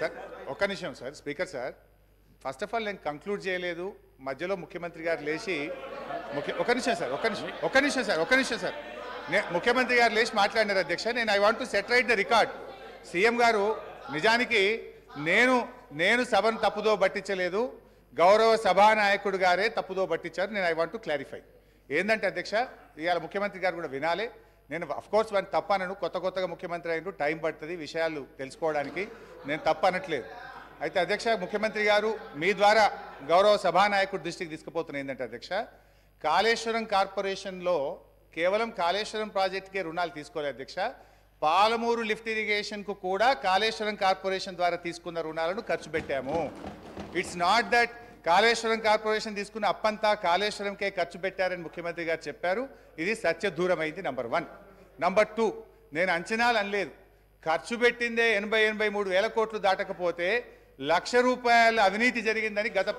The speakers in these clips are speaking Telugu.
సార్ ఒక్క నిమిషం sir speaker sir first of all నేను కంక్లూడ్ చేయలేదు మధ్యలో ముఖ్యమంత్రి గారు లేచి ముఖ్య ఒక నిమిషం సార్ ఒక నిమిషం ఒక నిమిషం సార్ ఒక నిమిషం సార్ ముఖ్యమంత్రి గారు లేచి మాట్లాడినారు అధ్యక్ష నేను I want to set right the record CM గారు నిజానికి నేను నేను సభను తప్పుదో పట్టించలేదు గౌరవ సభానాయకుడు గారే తప్పుదో పట్టించారు నేను ఐ వాంట్ టు క్లారిఫై ఏంటంటే అధ్యక్ష ఇవాళ ముఖ్యమంత్రి గారు కూడా వినాలి నేను అఫ్కోర్స్ వాడిని తప్పనను కొత్త కొత్తగా ముఖ్యమంత్రి అయినప్పుడు టైం పడుతుంది విషయాలు తెలుసుకోవడానికి నేను తప్పనట్లేదు అయితే అధ్యక్ష ముఖ్యమంత్రి గారు మీ ద్వారా గౌరవ సభానాయకుడు దృష్టికి తీసుకుపోతున్న ఏంటంటే అధ్యక్ష కాళేశ్వరం కార్పొరేషన్లో కేవలం కాళేశ్వరం ప్రాజెక్టుకే రుణాలు తీసుకోలేదు అధ్యక్ష పాలమూరు లిఫ్ట్ ఇరిగేషన్కు కూడా కాళేశ్వరం కార్పొరేషన్ ద్వారా తీసుకున్న రుణాలను ఖర్చు పెట్టాము it's not that Kaleshwaram corporation తీసుకున్న అప్పంతా కాళేశ్వరంకే ఖర్చు పెట్టారని ముఖ్యమంత్రి గారు చెప్పారు ఇది సత్యదూరమైంది నంబర్ వన్ నంబర్ టూ నేను అంచనాలు అనలేదు ఖర్చు పెట్టిందే ఎనభై ఎనభై మూడు వేల కోట్లు దాటకపోతే లక్ష రూపాయల అవినీతి జరిగిందని గత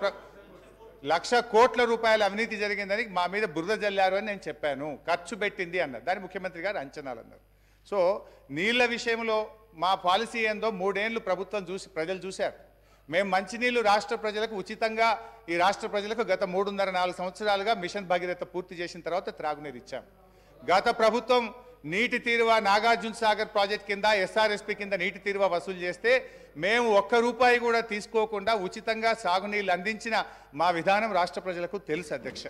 లక్ష కోట్ల రూపాయల అవినీతి జరిగిందని మా మీద బురద జల్లారు అని నేను చెప్పాను ఖర్చు పెట్టింది అన్నారు దాని ముఖ్యమంత్రి గారు అంచనాలు అన్నారు సో నీళ్ల విషయంలో మా పాలసీ ఏందో మూడేళ్లు ప్రభుత్వం చూసి ప్రజలు చూశారు మేము మంచినీళ్ళు రాష్ట్ర ప్రజలకు ఉచితంగా ఈ రాష్ట్ర ప్రజలకు గత మూడున్నర నాలుగు సంవత్సరాలుగా మిషన్ భగీరథ పూర్తి చేసిన తర్వాత త్రాగునీరు ఇచ్చాం గత ప్రభుత్వం నీటి తీరువ నాగార్జున సాగర్ ప్రాజెక్ట్ కింద ఎస్ఆర్ఎస్పి కింద నీటి తీరువ వసూలు చేస్తే మేము ఒక్క రూపాయి కూడా తీసుకోకుండా ఉచితంగా సాగునీళ్ళు అందించిన మా విధానం రాష్ట్ర ప్రజలకు తెలుసు అధ్యక్ష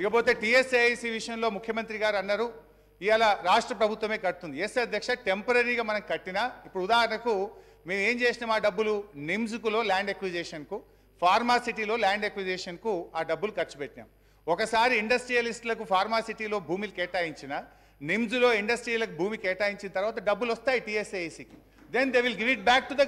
ఇకపోతే టీఎస్ఏఐసి విషయంలో ముఖ్యమంత్రి గారు అన్నారు ఇవాళ రాష్ట్ర ప్రభుత్వమే కడుతుంది ఎస్ అధ్యక్ష టెంపరీగా మనం కట్టినా ఇప్పుడు ఉదాహరణకు మేము ఏం చేసినాం ఆ డబ్బులు నిమ్స్కులో ల్యాండ్ ఎక్విజేషన్కు ఫార్మాసిటీలో ల్యాండ్ ఎక్విజేషన్కు ఆ డబ్బులు ఖర్చు పెట్టినాం ఒకసారి ఇండస్ట్రియలిస్టులకు ఫార్మాసిటీలో భూమిలు కేటాయించిన నిమ్స్లో ఇండస్ట్రీలకు భూమి కేటాయించిన తర్వాత డబ్బులు వస్తాయి టీఎస్ఏఈసీకి then they will give it back to the